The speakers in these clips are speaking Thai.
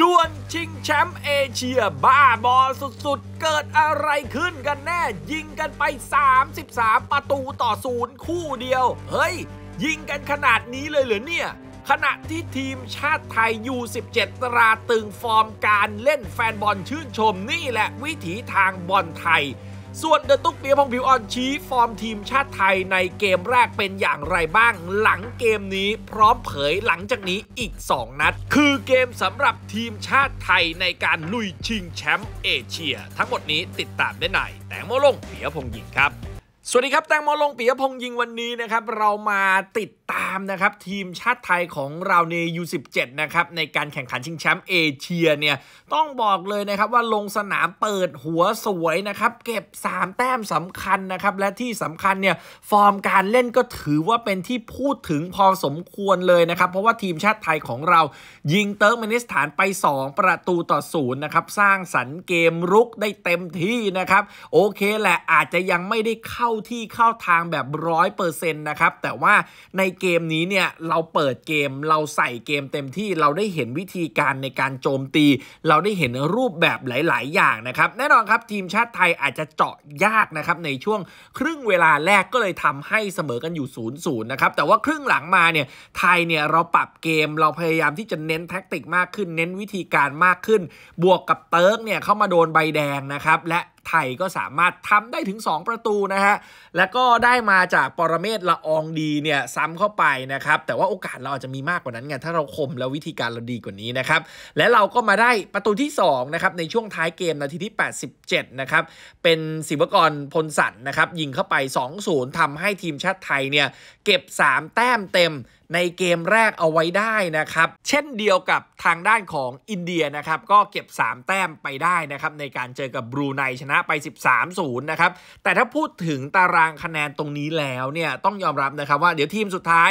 ด่วนชิงแชมป์เอเชียบ้าบอสุดๆ เกิดอะไรขึ้นกันแน่ ยิงกันไป 33 ประตูต่อศูนย์คู่เดียว เฮ้ย ยิงกันขนาดนี้เลยเหรอเนี่ย ขณะที่ทีมชาติไทยยู17ตราตึงฟอร์มการเล่นแฟนบอลชื่นชมนี่แหละวิถีทางบอลไทยส่วนเดอะตุ๊กเปียพงผิวออนชี้ ฟอร์มทีมชาติไทยในเกมแรกเป็นอย่างไรบ้าง หลังเกมนี้พร้อมเผยหลังจากนี้อีก 2 นัด คือเกมสำหรับทีมชาติไทยในการลุยชิงแชมป์เอเชีย ทั้งหมดนี้ติดตามได้ในแตงโมลงเปียพงหญิงครับสวัสดีครับแตงโมลงปียพงษ์ยิงวันนี้นะครับ เรามาติดตามนะครับทีมชาติไทยของเราใน U17 นะครับในการแข่งขันชิงแชมป์เอเชียเนี่ยต้องบอกเลยนะครับว่าลงสนามเปิดหัวสวยนะครับเก็บ 3 แต้มสำคัญนะครับและที่สำคัญเนี่ยฟอร์มการเล่นก็ถือว่าเป็นที่พูดถึงพอสมควรเลยนะครับเพราะว่าทีมชาติไทยของเรายิงเติร์กเมนิสถานไป 2 ประตูต่อศูนย์นะครับสร้างสรรค์เกมรุกได้เต็มที่นะครับโอเคแหละอาจจะยังไม่ได้เข้าาที่เข้าทางแบบร้อยเปอร์เซ็นต์นะครับ แต่ว่าในเกมนี้เนี่ย เราเปิดเกมเราใส่เกมเต็มที่เราได้เห็นวิธีการในการโจมตี เราได้เห็นรูปแบบหลาย ๆ อย่างนะครับ แน่นอนครับทีมชาติไทยอาจจะเจาะยาก นะครับในช่วงครึ่งเวลาแรกก็เลยทำให้เสมอกันอยู่0ูนย์นะครับ แต่ว่าครึ่งหลังมาเนี่ยไทยเนี่ยเราปรับเกมเราพยายามที่จะเน้นแท็กติกมากขึ้น เน้นวิธีการมากขึ้น บวกกับเติร์กเนี่ยเข้ามาโดนใบแดงนะครับและไทยก็สามารถทำได้ถึง 2 ประตูนะฮะ แล้วก็ได้มาจากปรเมศละองดีเนี่ยซ้ำเข้าไปนะครับ แต่ว่าโอกาสเราอาจจะมีมากกว่านั้นไง ถ้าเราคมแล้ววิธีการเราดีกว่านี้นะครับ และเราก็มาได้ประตูที่ 2 นะครับ ในช่วงท้ายเกมนาทีที่ 87นะครับ เป็นศิวกรพลสันนะครับ ยิงเข้าไป2-0ทำให้ทีมชาติไทยเนี่ยเก็บ 3 แต้มเต็มในเกมแรกเอาไว้ได้นะครับ เช่นเดียวกับทางด้านของอินเดียนะครับก็เก็บ3แต้มไปได้นะครับในการเจอกับบรูไนชนะะไป 13-0 นะครับ แต่ถ้าพูดถึงตารางคะแนนตรงนี้แล้วเนี่ย ต้องยอมรับนะครับว่าเดี๋ยวทีมสุดท้าย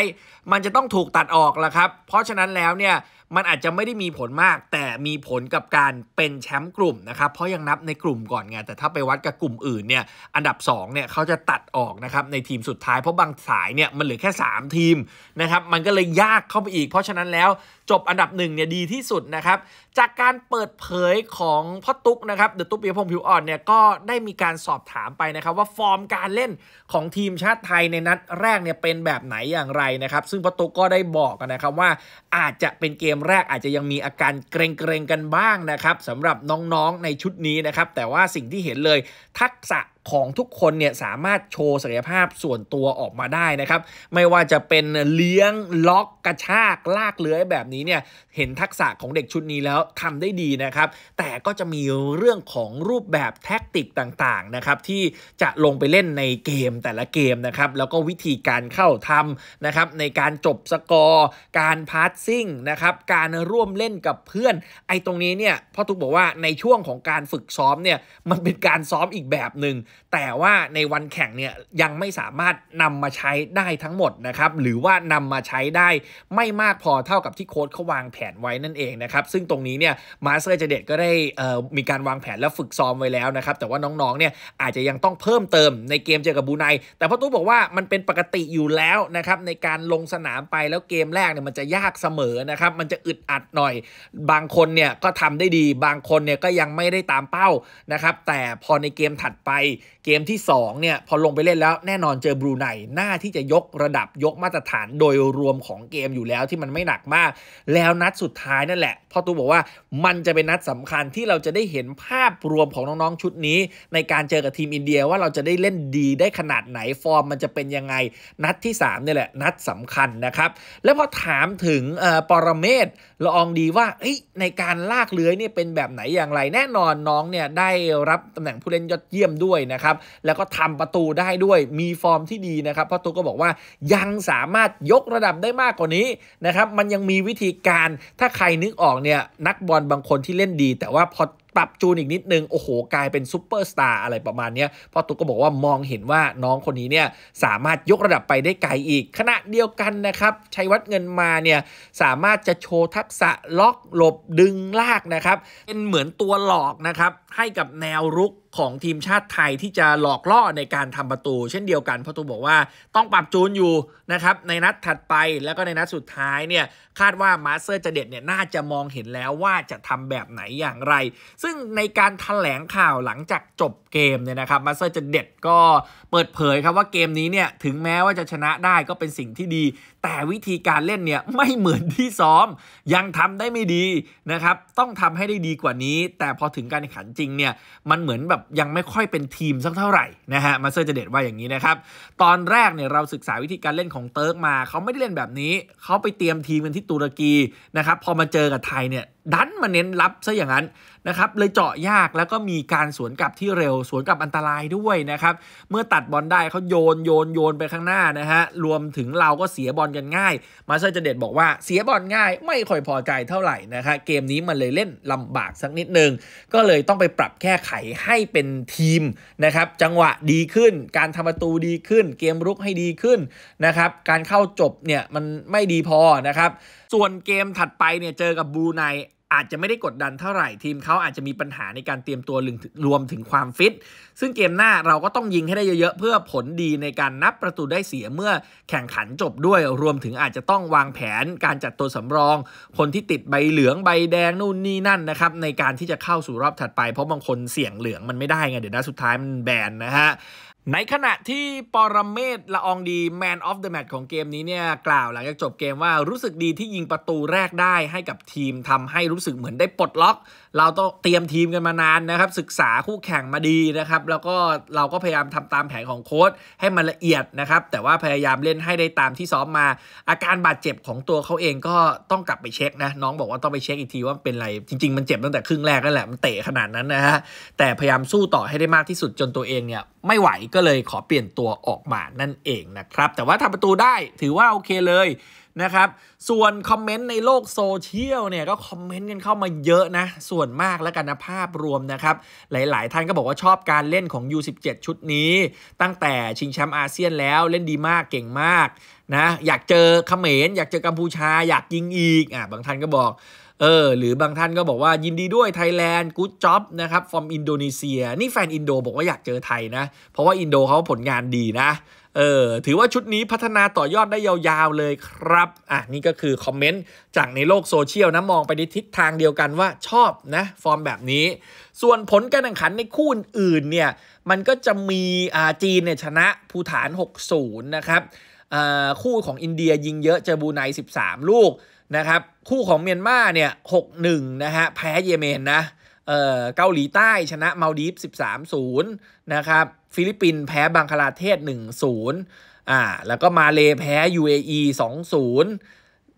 มันจะต้องถูกตัดออกละครับ เพราะฉะนั้นแล้วเนี่ยมันอาจจะไม่ได้มีผลมากแต่มีผลกับการเป็นแชมป์กลุ่มนะครับ เพราะยังนับในกลุ่มก่อนไงแต่ถ้าไปวัดกับกลุ่มอื่นเนี่ยอันดับ2เนี่ยเขาจะตัดออกนะครับในทีมสุดท้ายเพราะบางสายเนี่ยมันเหลือแค่ 3 ทีมนะครับมันก็เลยยากเข้าไปอีก เพราะฉะนั้นแล้วจบอันดับหนึ่งเนี่ยดีที่สุดนะครับ จากการเปิดเผยของพ่อตุ๊กนะครับเดอะตุ๊กเปียพงผิวอ่อนเนี่ยก็ได้มีการสอบถามไปนะครับว่าฟอร์มการเล่นของทีมชาติไทยในนัดแรกเนี่ยเป็นแบบไหนอย่างไรนะครับ ซึ่งพ่อตุ๊กก็ได้บอกนะครับว่าอาจจะเป็นเกมแรกอาจจะยังมีอาการเกรงๆกันบ้าง นะ ครับสำหรับน้องๆในชุดนี้ นะ ครับ แต่ว่าสิ่งที่เห็นเลย ทักษะของทุกคนเนี่ยสามารถโชว์ศักยภาพส่วนตัวออกมาได้นะครับ ไม่ว่าจะเป็นเลี้ยงล็อกกระชาก ลากเลื้อยแบบนี้เนี่ยเห็นทักษะของเด็กชุดนี้แล้วทำได้ดีนะครับ แต่ก็จะมีเรื่องของรูปแบบแท็กติกต่างๆนะครับที่จะลงไปเล่นในเกมแต่ละเกมนะครับ แล้วก็วิธีการเข้าทำนะครับในการจบสกอร์ การพาร์ตซิ่งนะครับ การร่วมเล่นกับเพื่อนไอ้ตรงนี้เนี่ยพ่อทุกบอกว่าในช่วงของการฝึกซ้อมเนี่ยมันเป็นการซ้อมอีกแบบหนึ่งแต่ว่าในวันแข่งเนี่ยยังไม่สามารถนำมาใช้ได้ทั้งหมดนะครับหรือว่านำมาใช้ได้ ไม่มากพอเท่ากับที่โค้ดเขาวางแผนไว้นั่นเองนะครับซึ่งตรงนี้เนี่ยมาสเตอร์เจเดตก็ได้มีการวางแผนและฝึกซ้อมไว้แล้วนะครับแต่ว่าน้องๆเนี่ยอาจจะยังต้องเพิ่มเติมในเกมเจอกับบูไนแต่พ่อตู้บอกว่ามันเป็นปกติอยู่แล้วนะครับในการลงสนามไปแล้วเกมแรกเนี่ยมันจะยากเสมอนะครับมันจะอึดอัดหน่อย บางคนเนี่ยก็ทำได้ดีบางคนเนี่ยก็ยังไม่ได้ตามเป้านะครับแต่พอในเกมถัดไปเกมที่2เนี่ยพอลงไปเล่นแล้วแน่นอนเจอบรูไนหน้าที่จะยกระดับยกมาตรฐานโดยรวมของเกมอยู่แล้วที่มันไม่หนักมาก แล้วนัดสุดท้ายนั่นแหละพ่อตูบอกว่ามันจะเป็นนัดสำคัญที่เราจะได้เห็นภาพรวมของน้องๆชุดนี้ ในการเจอกับทีมอินเดียว่าเราจะได้เล่นดีได้ขนาดไหนฟอร์มมันจะเป็นยังไงนัดที่3เนี่ยแหละนัดสำคัญนะครับ และพอถามถึงปรเมศละอองดีว่าในการลากเลื้อยเนี่ยเป็นแบบไหนอย่างไร แน่นอนน้องเนี่ยได้รับตำแหน่งผู้เล่นยอดเยี่ยมด้วยนะะครับแล้วก็ทำประตูได้ด้วยมีฟอร์มที่ดีนะครับพ่อตุ๊กก็บอกว่ายังสามารถยกระดับได้มากกว่านี้นะครับ มันยังมีวิธีการ ถ้าใครนึกออกเนี่ยนักบอลบางคนที่เล่นดี แต่ว่าพอปรับจูนอีกนิดนึงโอ้โหกลายเป็นซูเปอร์สตาร์อะไรประมาณนี้พ่อตุ๊กก็บอกว่ามองเห็นว่าน้องคนนี้เนี่ยสามารถยกระดับไปได้ไกลอีก ขณะเดียวกันนะครับชัยวัฒน์เงินมาเนี่ยสามารถจะโชว์ทักษะล็อกหลบดึงลากนะครับเป็นเหมือนตัวหลอกนะครับให้กับแนวรุกของทีมชาติไทยที่จะหลอกล่อในการทำประตู เช่นเดียวกันพระตูบอกว่าต้องปรับจูนอยู่นะครับในนัดถัดไปแล้วก็ในนัดสุดท้ายเนี่ยคาดว่ามาสเตอร์จะเด็ดเนี่ยน่าจะมองเห็นแล้วว่าจะทำแบบไหนอย่างไร ซึ่งในการถแถลงข่าวหลังจากจบเกมเนี่ยนะครับมาสเตอร์จะเด็ดก็เปิดเผยครับว่าเกมนี้เนี่ยถึงแม้ว่าจะชนะได้ก็เป็นสิ่งที่ดี แต่วิธีการเล่นเนี่ยไม่เหมือนที่ซ้อมยังทำได้ไม่ดีนะครับต้องทำให้ได้ดีกว่านี้ แต่พอถึงการแข่งขันจริงเนี่ยมันเหมือนแบบยังไม่ค่อยเป็นทีมสักเท่าไหร่ นะฮะ มาเซอร์จะเด็ดว่าอย่างนี้นะครับ ตอนแรกเนี่ยเราศึกษาวิธีการเล่นของเติร์กมา เขาไม่ได้เล่นแบบนี้ เขาไปเตรียมทีมกันที่ตุรกี นะครับ พอมาเจอกับไทยเนี่ยดันมาเน้นรับซะอย่างนั้นนะครับเลยเจาะยากแล้วก็มีการสวนกลับที่เร็ว สวนกลับอันตรายด้วยนะครับ เมื่อตัดบอลได้เขาโยนโยนโยนไปข้างหน้านะฮะรวมถึงเราก็เสียบอลกันง่าย มาเซอร์เจเดตบอกว่าเสียบอลง่ายไม่ค่อยพอใจเท่าไหร่นะครับเกมนี้มันเลยเล่นลำบากสักนิดนึงก็เลยต้องไปปรับแก้ไขให้เป็นทีมนะครับจังหวะดีขึ้นการทำประตูดีขึ้น เกมรุกให้ดีขึ้นนะครับการเข้าจบเนี่ยมันไม่ดีพอนะครับ ส่วนเกมถัดไปเนี่ยเจอกับบูไนอาจจะไม่ได้กดดันเท่าไหร่ทีมเขาอาจจะมีปัญหาในการเตรียมตัวรวมถึงความฟิตซึ่งเกมหน้าเราก็ต้องยิงให้ได้เยอะๆเพื่อผลดีในการนับประตูได้เสียเมื่อแข่งขันจบด้วยรวมถึงอาจจะต้องวางแผน การจัดตัวสำรอง คนที่ติดใบเหลืองใบแดง นู่นนี่นั่นนะครับในการที่จะเข้าสู่รอบถัดไปเพราะบางคนเสี่ยงเหลืองมันไม่ได้ไงเดี๋ยวนะสุดท้ายมันแบนนะฮะในขณะที่ปรเมศละองดีแมนออฟเดอะแมตช์ของเกมนี้เนี่ยกล่าวหลังจากจบเกมว่ารู้สึกดีที่ยิงประตูแรกได้ให้กับทีมทำให้รู้สึกเหมือนได้ปลดล็อก เราต้องเตรียมทีมกันมานานนะครับศึกษาคู่แข่งมาดีนะครับแล้วก็เราก็พยายามทำตามแผนของโค้ชให้มันละเอียดนะครับแต่ว่าพยายามเล่นให้ได้ตามที่ซ้อมมา อาการบาดเจ็บของตัวเขาเองก็ต้องกลับไปเช็คนะน้องบอกว่าต้องไปเช็คอีกทีว่าเป็นอะไรจริงๆมันเจ็บตั้งแต่ครึ่งแรกนั่นแหละมันเตะขนาดนั้นนะฮะแต่พยายามสู้ต่อให้ได้มากที่สุดจนตัวเองเนี่ยไม่ไหวก็เลยขอเปลี่ยนตัวออกมานั่นเองนะครับแต่ว่าทำประตูได้ถือว่าโอเคเลยนะครับส่วนคอมเมนต์ในโลกโซเชียลเนี่ยก็ คอมเมนต์กันเข้ามาเยอะนะส่วนมากแล้วกันนะภาพรวมนะครับ หลายๆ ท่านก็บอกว่าชอบการเล่นของ U17 ชุดนี้ ตั้งแต่ชิงแชมป์อาเซียนแล้วเล่นดีมากเก่งมากนะอยากเจอเขมรอยากเจอกัมพูชาอยากยิงอีกอ่ะบางท่านก็บอกเออหรือบางท่านก็บอกว่ายินดีด้วยไทยแลนด์กู๊ดจ็อบนะครับฟอร์มอินโดนีเซีย นี่แฟนอินโดบอกว่าอยากเจอไทยนะ เพราะว่าอินโดเขาผลงานดีนะเออถือว่าชุดนี้พัฒนาต่อยอดได้ยาวๆเลยครับอ่ะนี่ก็คือคอมเมนต์จากในโลกโซเชียลนะ มองไปในทิศทางเดียวกันว่าชอบนะ ฟอร์มแบบนี้ ส่วนผลการแข่งขันในคู่อื่นเนี่ยมันก็จะมีอ่าจีนเนี่ยชนะภูฐาน60นะครับคู่ของอินเดียยิงเยอะเจอบูไน13 ลูก นะครับ คู่ของเมียนมา เนี่ยหกหนึ่งนะฮะแพ้เยเมน นะเออเกาหลีใต้ชนะมาลดีฟ 13 0นะครับ ฟิลิปปินส์แพ้ บังคลาเทศ 1 0อ่าแล้วก็มาเลแพ้ UAE 2 0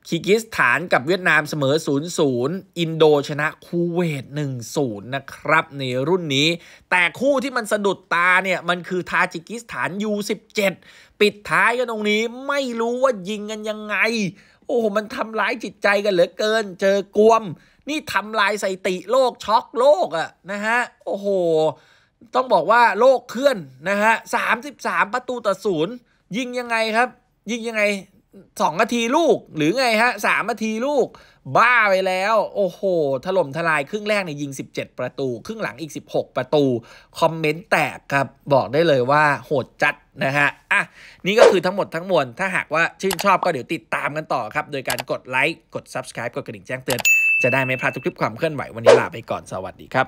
คีกิสถานกับเวียดนามเสมอ0นอินโดชนะคูเวต 1-0นะครับ ในรุ่นนี้ แต่คู่ที่มันสะดุดตาเนี่ย มันคือทาจิกิสถาน U17 ปิดท้ายกันตรงนี้ไม่รู้ว่ายิงกันยังไง โอ้โห มันทำร้ายจิตใจกันเหลือเกินเจอกวม นี่ทำลายสติโลกช็อกโลกอะนะฮะ โอ้โห ต้องบอกว่าโลกเคลื่อนนะฮะ33ประตูต่อศูนย์ยิงยังไงครับ ยิงยังไงสองนาทีลูกหรือ ไง ฮะสามนาทีลูก บ้าไปแล้วโอ้โหถล่มทลาย ครึ่ง แรกในยิง 17 ประตู ครึ่ง หลัง อีก 16 ประตู คอมเมนต์ แตก ครับ บอกได้เลยว่า โหดจัด นะ ฮะ อ่ะ นี่ก็คือทั้งหมดทั้งมวลถ้าหากว่า ชื่นชอบก็ เดี๋ยวติดตามกันต่อ ครับโดยการกดไลค์กด Subscribe กดกระดิ่งแจ้งเตือนจะได้ไม่พลาดทุกคลิปความเคลื่อนไหววันนี้ลาไปก่อนสวัสดีครับ